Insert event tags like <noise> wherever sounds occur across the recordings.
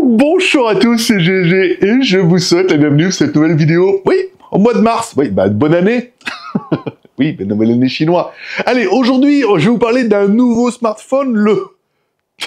Bonjour à tous, c'est GG et je vous souhaite la bienvenue pour cette nouvelle vidéo. Oui, au mois de mars. Oui, bah bonne année. <laughs> oui, bonne nouvelle année chinoise. Allez, aujourd'hui, je vais vous parler d'un nouveau smartphone, le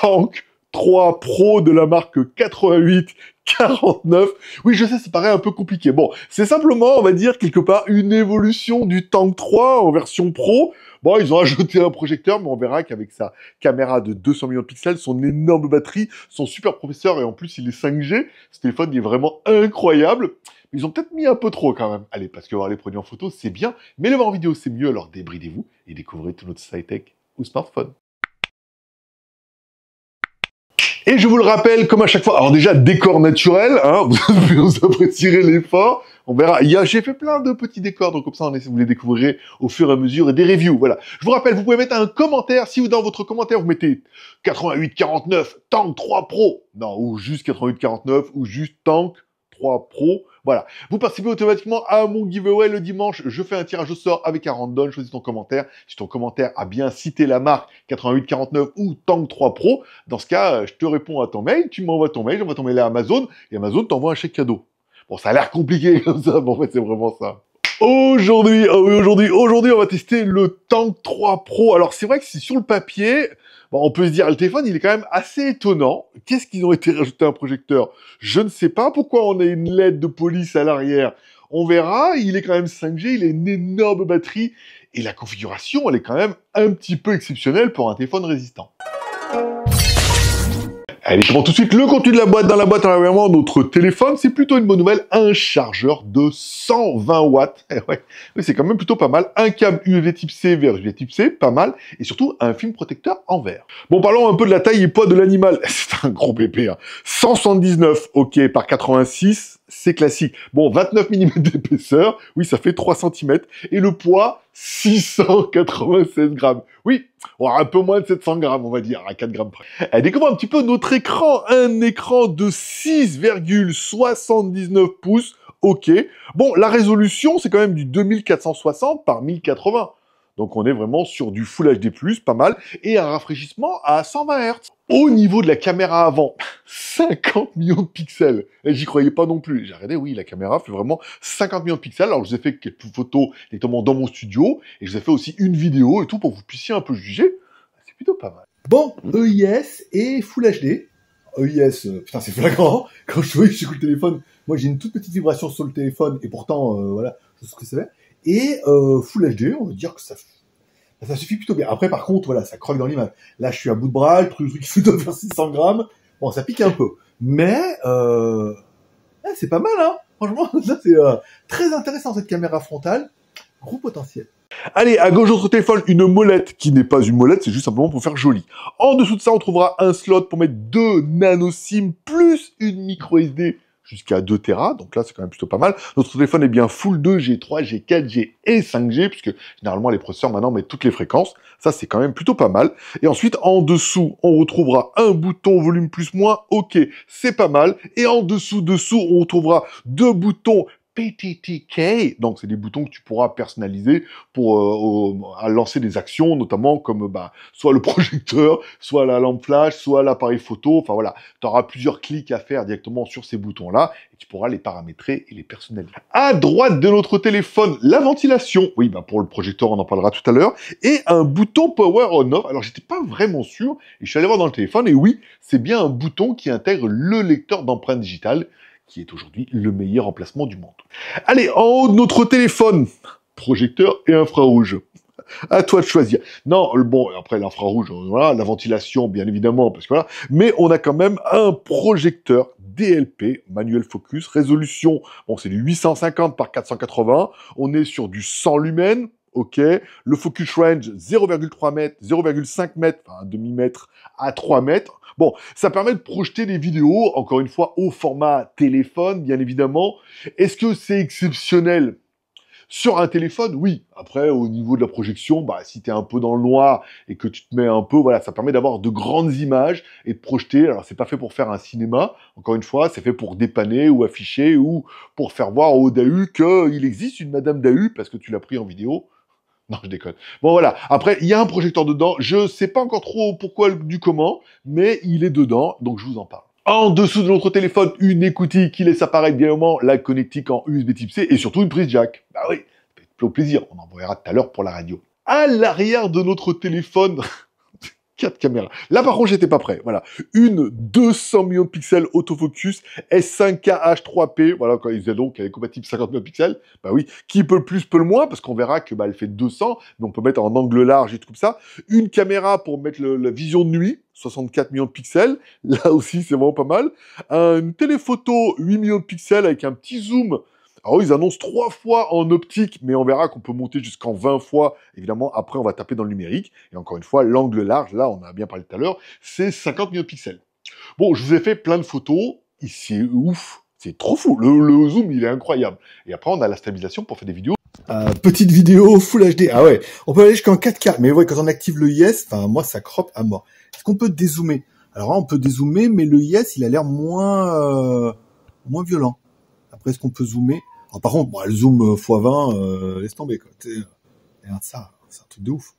Tank 3 Pro de la marque 88 49. Oui, je sais, ça paraît un peu compliqué. Bon, c'est simplement, on va dire, quelque part, une évolution du Tank 3 en version pro. Bon, ils ont <laughs> ajouté un projecteur, mais on verra qu'avec sa caméra de 200 millions de pixels, son énorme batterie, son super professeur, et en plus, il est 5G, ce téléphone est vraiment incroyable. Ils ont peut-être mis un peu trop quand même. Allez, parce que voir les produits en photo, c'est bien, mais le voir en vidéo, c'est mieux, alors débridez-vous et découvrez tout notre sci-tech ou smartphone. Et je vous le rappelle, comme à chaque fois, alors déjà, décor naturel, hein, <laughs> vous apprécierez l'effort, on verra. J'ai fait plein de petits décors, donc comme ça, vous les découvrirez au fur et à mesure et des reviews. Voilà. Je vous rappelle, vous pouvez mettre un commentaire. Si vous, dans votre commentaire, vous mettez 88, 49, Tank 3 Pro, non, ou juste 88, 49, ou juste Tank 3 Pro, voilà. Vous participez automatiquement à mon giveaway le dimanche. Je fais un tirage au sort avec un random. Choisis ton commentaire. Si ton commentaire a bien cité la marque 8849 ou Tank 3 Pro, dans ce cas, euh, je te réponds à ton mail. Tu m'envoies ton mail, j'envoie ton mail à Amazon et Amazon t'envoie un chèque cadeau. Bon, ça a l'air compliqué <laughs> comme ça, mais en fait, c'est vraiment ça. Aujourd'hui, ah aujourd'hui, aujourd'hui, on va tester le Tank 3 Pro. Alors, c'est vrai que c'est sur le papier, on peut se dire, le téléphone, il est quand même assez étonnant. Qu'est-ce qu'ils ont été rajoutés un projecteur Je ne sais pas. Pourquoi on a une LED de police à l'arrière On verra. Il est quand même 5G, il a une énorme batterie. Et la configuration, elle est quand même un petit peu exceptionnelle pour un téléphone résistant. Allez, je prends tout de suite le contenu de la boîte. Dans la boîte, on a vraiment notre téléphone. C'est plutôt une bonne nouvelle. Un chargeur de 120 watts. Eh ouais. Oui, c'est quand même plutôt pas mal. Un câble USB type C vers USB type C, pas mal. Et surtout, un film protecteur en verre. Bon, parlons un peu de la taille et poids de l'animal. <laughs> C'est un gros bébé. Hein. 179, ok, par 86. C'est classique. Bon, 29 mm d'épaisseur. Oui, ça fait 3 cm. Et le poids, 696 grammes. Oui, oh, un peu moins de 700 grammes, on va dire, à 4 grammes près. Eh, découvre un petit peu notre écran. Un écran de 6,79 pouces. Ok. Bon, la résolution, c'est quand même du 2460 par 1080. Donc on est vraiment sur du Full HD+, pas mal, et un rafraîchissement à 120 Hz. Au niveau de la caméra avant, 50 <laughs> millions de pixels. Et j'y croyais pas non plus. J'ai regardé, oui, la caméra fait vraiment 50 millions de pixels. Alors je vous ai fait quelques photos notamment dans mon studio, et je vous ai fait aussi une vidéo et tout pour que vous puissiez un peu juger. C'est plutôt pas mal. Bon, EIS et Full HD. EIS, euh, putain, c'est flagrant. Quand je vois j'écoute le téléphone, moi j'ai une toute petite vibration sur le téléphone, et pourtant, euh, voilà, je sais ce que c'est. Et euh, Full HD, on va dire que ça, ça suffit plutôt bien. Après, par contre, voilà, ça croque dans l'image. Là, je suis à bout de bras, le truc, qui fait 600 grammes. Bon, ça pique un peu. Mais euh, eh, c'est pas mal, hein Franchement, <laughs> c'est euh, très intéressant, cette caméra frontale. Gros potentiel. Allez, à gauche de votre téléphone, une molette qui n'est pas une molette, c'est juste simplement pour faire joli. En dessous de ça, on trouvera un slot pour mettre deux nano SIM plus une micro SD jusqu'à 2 Tera, donc là c'est quand même plutôt pas mal. Notre téléphone est bien full 2, G3, G4, G et 5G, puisque généralement les processeurs maintenant mettent toutes les fréquences, ça c'est quand même plutôt pas mal. Et ensuite en dessous, on retrouvera un bouton volume plus moins, ok, c'est pas mal. Et en dessous, dessous, on retrouvera deux boutons PTTK, donc c'est des boutons que tu pourras personnaliser pour euh, à lancer des actions, notamment comme bah, soit le <laughs> projecteur, soit la lampe flash, soit l'appareil photo. Enfin voilà, tu auras plusieurs clics à faire directement sur ces boutons-là et tu pourras les paramétrer et les personnaliser. À droite de notre téléphone, la ventilation. Oui, bah pour le projecteur, on en parlera tout à l'heure. Et un bouton power on/off. Alors j'étais pas vraiment sûr et je suis allé voir dans le téléphone et oui, c'est bien un bouton qui intègre le lecteur d'empreintes digitales qui est aujourd'hui le meilleur emplacement du monde. Allez, en haut de notre téléphone, projecteur et infrarouge. À toi de choisir. Non, bon, après l'infrarouge, euh, voilà, la ventilation, bien évidemment, parce que voilà, mais on a quand même un projecteur DLP, manuel focus, résolution, bon, c'est du 850 par 480, on est sur du 100 lumens, OK. Le focus range, 0,3 m, 0,5 m, enfin, demi-mètre à 3 mètres. Bon, ça permet de projeter des vidéos, encore une fois, au format téléphone, bien évidemment. Est-ce que c'est exceptionnel sur un téléphone, oui. Après, au niveau de la projection, bah, si tu es un peu dans le noir et que tu te mets un peu, voilà, ça permet d'avoir de grandes images et de projeter. Alors, c'est pas fait pour faire un cinéma, encore une fois, c'est fait pour dépanner ou afficher ou pour faire voir au Dahu qu'il existe une Madame Dahu parce que tu l'as pris en vidéo. Non, je déconne. Bon, voilà. Après, il y a un projecteur dedans. Je sais pas encore trop pourquoi, du comment, mais il est dedans, donc je vous en parle. En dessous de notre téléphone, une écoutille qui laisse apparaître bien moment la connectique en USB type C et surtout une prise jack. Bah oui, au plaisir. On en verra tout à l'heure pour la radio. À l'arrière de notre téléphone, <laughs> quatre caméras. Là, par contre, j'étais pas prêt. Voilà. Une 200 millions de pixels autofocus s 5 k h 3 p Voilà, quand ils disaient donc qu'elle est compatible 50 millions de pixels. Bah oui. Qui peut le plus, peut le moins, parce qu'on verra que, bah, elle fait 200, mais on peut mettre en angle large et tout comme ça. Une caméra pour mettre la vision de nuit. 64 millions de pixels, là aussi c'est vraiment pas mal. Un téléphoto 8 millions de pixels avec un petit zoom alors, ah ils annoncent trois fois en optique, mais on verra qu'on peut monter jusqu'en 20 fois. Évidemment, après, on va taper dans le numérique. Et encore une fois, l'angle large, là, on a bien parlé tout à l'heure, c'est 50 millions de pixels. Bon, je vous ai fait plein de photos. C'est ouf. C'est trop fou. Le, zoom, il est incroyable. Et après, on a la stabilisation pour faire des vidéos euh, petite vidéo Full HD. Ah ouais, on peut aller jusqu'en 4K. Mais vous voyez, quand on active le IS, enfin moi ça crop à mort. Est-ce qu'on peut dézoomer Alors on peut dézoomer, mais le IS, il a l'air moins euh, moins violent. Après, ce qu'on peut zoomer Alors, ah, Par contre, bon, le zoom x20, laisse tomber. Regarde ça, c'est un truc de ouf.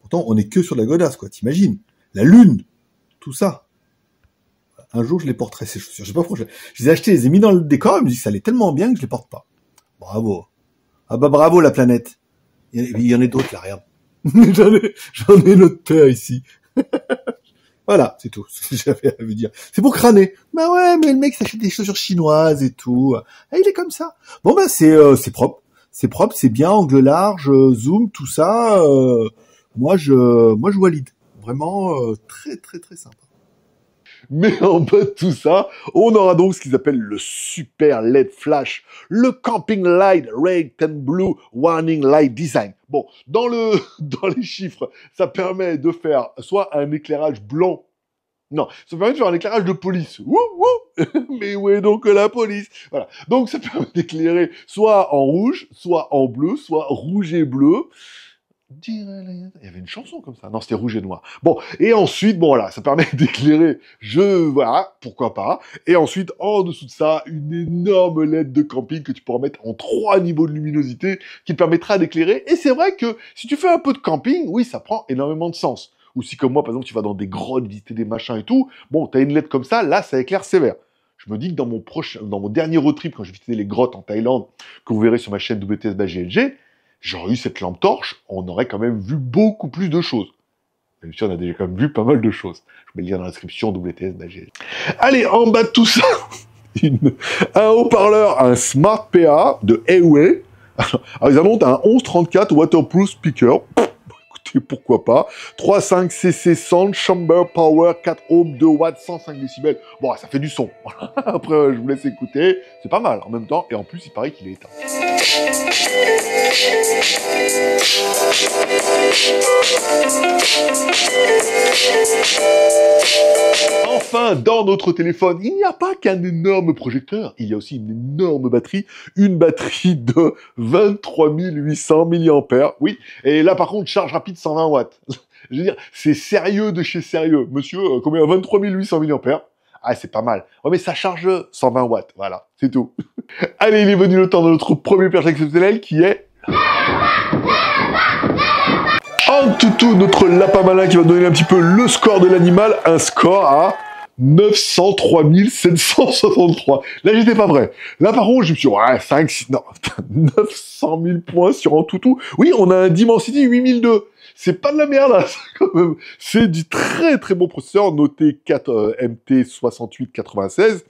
Pourtant, on est que sur la godasse, quoi. T'imagines La lune, tout ça. Un jour, je les porterai ces chaussures. Je pas pourquoi. Je, les ai achetées, je les ai mis dans le décor. Je me dis ça allait tellement bien que je les porte pas. Bravo. Ah bah bravo la planète. Il y en a d'autres là, regarde. <laughs> j'en ai, j'en ai ici. <laughs> Voilà, c'est tout <laughs> ce que j'avais à vous dire. C'est pour crâner. Bah ouais, mais le mec s'achète des chaussures chinoises et tout. Ah, il est comme ça. Bon ben, c'est euh, c'est propre, c'est propre, c'est bien, angle large, euh, zoom, tout ça. Euh, moi je moi je valide. Vraiment très très très sympa. Mais <laughs> en bas de tout ça, on aura donc ce qu'ils appellent le super LED flash, le camping light red and blue warning light design. Bon, dans le, <laughs> dans les chiffres, ça permet de faire soit un éclairage blanc non, ça permet de faire un éclairage de police. <laughs> Mais où est donc la police Voilà. Donc ça permet d'éclairer soit en rouge, soit en bleu, soit rouge et bleu. Il y avait une chanson comme ça. Non, c'était rouge et noir. Bon, et ensuite, bon voilà, ça permet <laughs> d'éclairer. Je voilà, pourquoi pas. Et ensuite, en dessous de ça, une énorme lettre de camping que tu pourras mettre en trois niveaux de luminosité, qui te permettra d'éclairer. Et c'est vrai que si tu fais un peu de camping, oui, ça prend énormément de sens. Ou si comme moi, par exemple, tu vas dans des grottes visiter des machins et tout, bon, t'as une lettre comme ça, là, ça éclaire sévère. Je me dis que dans mon prochain, dans mon dernier road trip, quand je visitais les grottes en Thaïlande, que vous verrez sur ma chaîne WTS j'aurais eu cette lampe torche, on aurait quand même vu beaucoup plus de choses. Même si on a déjà quand même vu pas mal de choses. Je mets le lien dans la description, WTS Allez, en bas de tout ça, <laughs> un haut-parleur, un Smart PA de Huawei. Alors, ils annoncent un 1134 Waterproof Speaker pourquoi pas. 3,5 CC sans Chamber Power, 4 ohms, 2 watts, 105 décibels. Bon, ça fait du son. <laughs> Après, je vous laisse écouter. C'est pas mal en même temps. Et en plus, il paraît qu'il est éteint dans notre téléphone, il n'y a pas qu'un énorme projecteur, il y a aussi une énorme batterie, une batterie de 23 800 mAh. Oui, et là par contre, charge rapide 120 watts. <laughs> Je veux dire, c'est sérieux de chez sérieux. Monsieur, euh, combien 23 800 mAh ah, c'est pas mal. Oh mais ça charge 120 watts. Voilà, c'est tout. <laughs> Allez, il est venu le temps de notre premier perche exceptionnel qui est... En tout, tout notre lapin malin qui va donner un petit peu le score de l'animal. Un score à 903 763. Là, j'étais pas vrai Là, par contre, je me suis dit, ouais, 5, 6, non, 900 000 <laughs> points sur un toutou. Oui, on a un Dimensity 8002. C'est pas de la merde, hein, là. <laughs> C'est du très, très bon processeur, noté 4 euh, MT6896.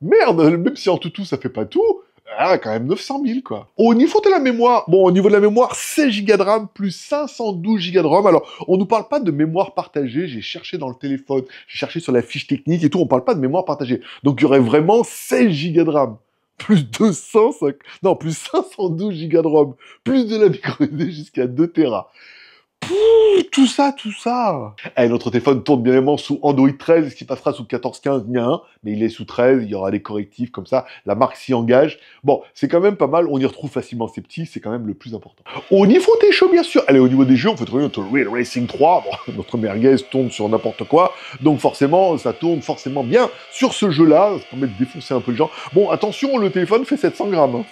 Merde, même si en toutou, ça fait pas tout, ah, quand même 900 000, quoi. Au niveau de la mémoire, bon, au niveau de la mémoire, 16 Go de RAM plus 512 Go de ROM. Alors, on nous parle pas de mémoire partagée. J'ai cherché dans le téléphone, j'ai cherché sur la fiche technique et tout. On parle pas de mémoire partagée. Donc, il y aurait vraiment 16 Go de RAM plus 205, non, plus 512 Go de ROM, plus de la micro SD jusqu'à 2 Tera tout ça, tout ça. Eh, notre téléphone tourne bien évidemment sous Android 13, ce qui passera sous 14, 15, il mais il est sous 13, il y aura des correctifs comme ça, la marque s'y engage. Bon, c'est quand même pas mal, on y retrouve facilement ses petits, c'est quand même le plus important. Au niveau des jeux, bien sûr. Allez, au niveau des jeux, on peut trouver notre Real Racing 3, <laughs> notre merguez tourne sur n'importe quoi, donc forcément, ça tourne forcément bien sur ce jeu-là, ça permet de défoncer un peu les gens. Bon, attention, le téléphone fait 700 grammes. Hein.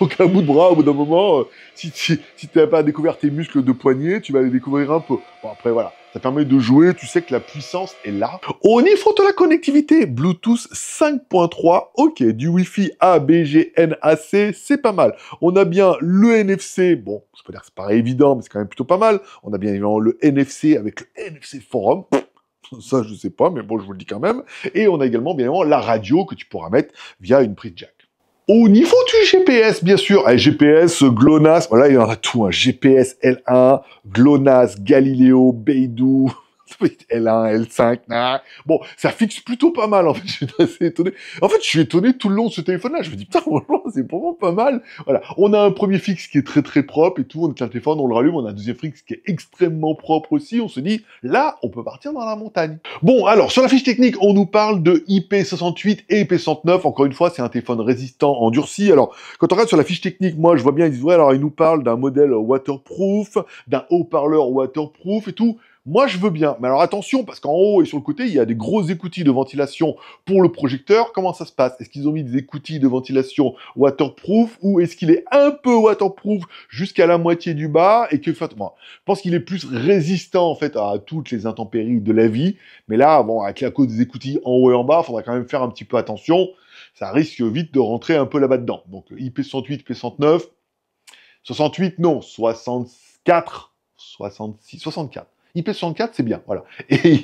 Donc un bout de bras, au bout d'un moment, euh, si, tu n'as pas découvert tes muscles de poignet, tu vas les découvrir un peu. Bon après voilà, ça permet de jouer, tu sais que la puissance est là. Au niveau de la connectivité, Bluetooth 5.3, ok, du Wi-Fi A, B, G, N, A, C, c'est pas mal. On a bien le NFC, bon, je peux dire que c'est pas évident, mais c'est quand même plutôt pas mal. On a bien évidemment le NFC avec le NFC Forum, ça, je sais pas, mais bon, je vous le dis quand même. Et on a également, bien évidemment, la radio que tu pourras mettre via une prise jack. Au niveau du GPS, bien sûr, eh, GPS, GLONASS, voilà, il y en a tout, hein, GPS L1, GLONASS, Galileo, Beidou, L1, <laughs> L5, bon, ça fixe plutôt pas mal. En fait, <laughs> je suis assez étonné. En fait, je suis étonné tout le long de ce téléphone-là. Je me dis putain, <laughs> c'est vraiment pas mal. Voilà, on a un premier fixe qui est très très propre et tout. On éteint le téléphone, on le rallume. On a un deuxième fixe qui est extrêmement propre aussi. On se dit là, on peut partir dans la montagne. Bon, alors sur la fiche technique, on nous parle de IP68 et IP69. Encore une fois, c'est un téléphone résistant endurci. Alors, quand on regarde sur la fiche technique, moi, je vois bien ils disent ouais, alors ils nous parlent d'un modèle waterproof, d'un haut-parleur waterproof et tout. Moi, je veux bien. Mais alors attention, parce qu'en haut et sur le côté, il y a des gros écoutilles de ventilation pour le projecteur. Comment ça se passe Est-ce qu'ils ont mis des écoutilles de ventilation waterproof ou est-ce qu'il est un peu waterproof jusqu'à la moitié du bas et que, moi je pense qu'il est plus résistant en fait à toutes les intempéries de la vie. Mais là, bon, avec la cause des écoutilles en haut et en bas, il faudra quand même faire un petit peu attention. Ça risque vite de rentrer un peu là-bas dedans. Donc IP68, IP69, 68 non, 64, 66, 64. IP64, c'est bien, voilà. <laughs> Et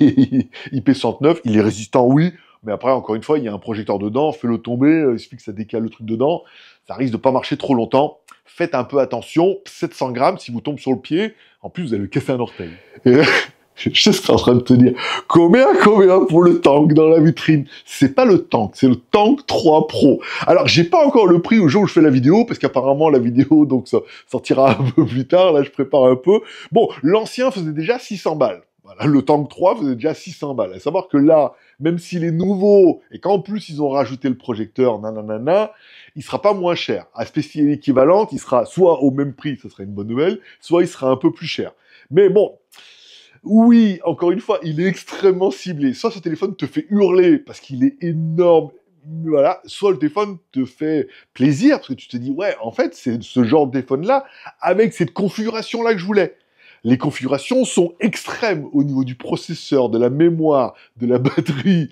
IP69, il est résistant, oui, mais après, encore une fois, il y a un projecteur dedans, fais-le tomber, euh, il que ça décale le truc dedans, ça risque de pas marcher trop longtemps. Faites un peu attention, 700 grammes, si vous tombez sur le pied, en plus, vous allez casser un orteil. <laughs> Je sais ce que je en train de te dire. Combien, combien pour le tank dans la vitrine C'est pas le tank, c'est le tank 3 Pro. Alors, j'ai pas encore le prix au jour où je fais la vidéo, parce qu'apparemment, la vidéo, <laughs> donc, ça sortira un peu plus tard. Là, je prépare un peu. Bon, l'ancien faisait déjà 600 balles. Voilà, le tank 3 faisait déjà 600 balles. À savoir que là, même s'il est nouveau, et qu'en plus, ils ont rajouté le projecteur, nanana, il sera pas moins cher. À spécialité équivalente, il sera soit au même prix, ce serait une bonne nouvelle, soit il sera un peu plus cher. Mais bon, oui, encore une fois, il est extrêmement ciblé. Soit ce téléphone te fait hurler parce qu'il est énorme, voilà, soit le téléphone te fait plaisir parce que tu te dis ouais, en fait, c'est ce genre de téléphone là avec cette configuration là que je voulais. Les configurations sont extrêmes au niveau du processeur, de la mémoire, de la <laughs> batterie,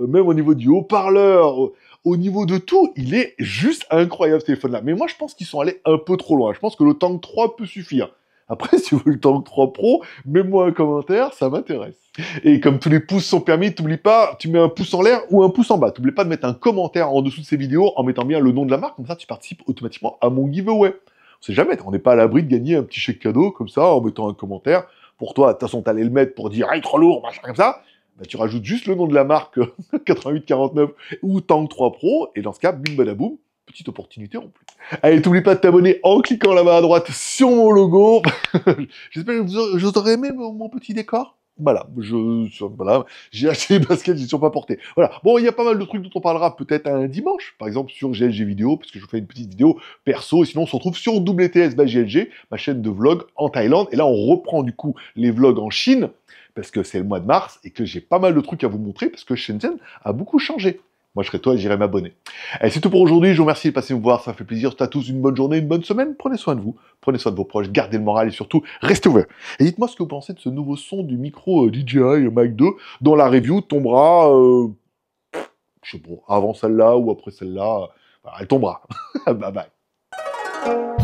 euh, même au niveau du haut-parleur, au, euh, au niveau de tout, il est juste incroyable ce téléphone là. Mais moi je pense qu'ils sont allés un peu trop loin. Je pense que le Tank 3 peut suffire. Après, <laughs> si vous le Tank 3 Pro, mets-moi un commentaire, ça m'intéresse. Et comme tous les pouces sont permis, t'oublie pas, tu mets un pouce en l'air ou un pouce en bas. T'oublie pas de mettre un commentaire en dessous de ces vidéos en mettant bien le nom de la marque, comme ça tu participes automatiquement à mon giveaway. On sait jamais, on n'est pas à l'abri de gagner un petit chèque cadeau comme ça en mettant un commentaire. Pour toi, de toute façon, t'allais le mettre pour dire, ah, trop lourd, machin comme ça. Bah, tu rajoutes juste le nom de la marque 8849 <laughs> ou Tank 3 Pro, et dans ce cas, bim badaboum, petite opportunité en plus. Allez, t'oublie pas de t'abonner en cliquant là-bas à droite sur mon logo. <laughs> J'espère que vous aurez, aimé mon, petit décor. Voilà, je, voilà, j'ai <laughs> acheté des baskets, j'ai toujours pas porté. Voilà. Bon, il y a pas mal de trucs dont on parlera peut-être un dimanche, par exemple sur GLG vidéo, parce que je vous fais une petite vidéo perso, et sinon on se retrouve sur WTS by GLG, ma chaîne de vlog en Thaïlande, et là on reprend du coup les vlogs en Chine, parce que c'est le mois de mars, et que j'ai pas mal de trucs à vous montrer, parce que Shenzhen a beaucoup changé. Moi, je serais toi et j'irai m'abonner. c'est tout pour aujourd'hui. Je vous remercie de passer me voir. Ça fait plaisir. À tous une bonne journée, une bonne semaine. Prenez soin de vous. Prenez soin de vos proches. Gardez le moral et surtout, restez ouverts. Et dites-moi ce que vous pensez de ce nouveau son du micro DJI Mac 2 dont la review tombera, euh, je sais pas, avant celle-là ou après celle-là. Bah, elle tombera. <laughs> bye bye.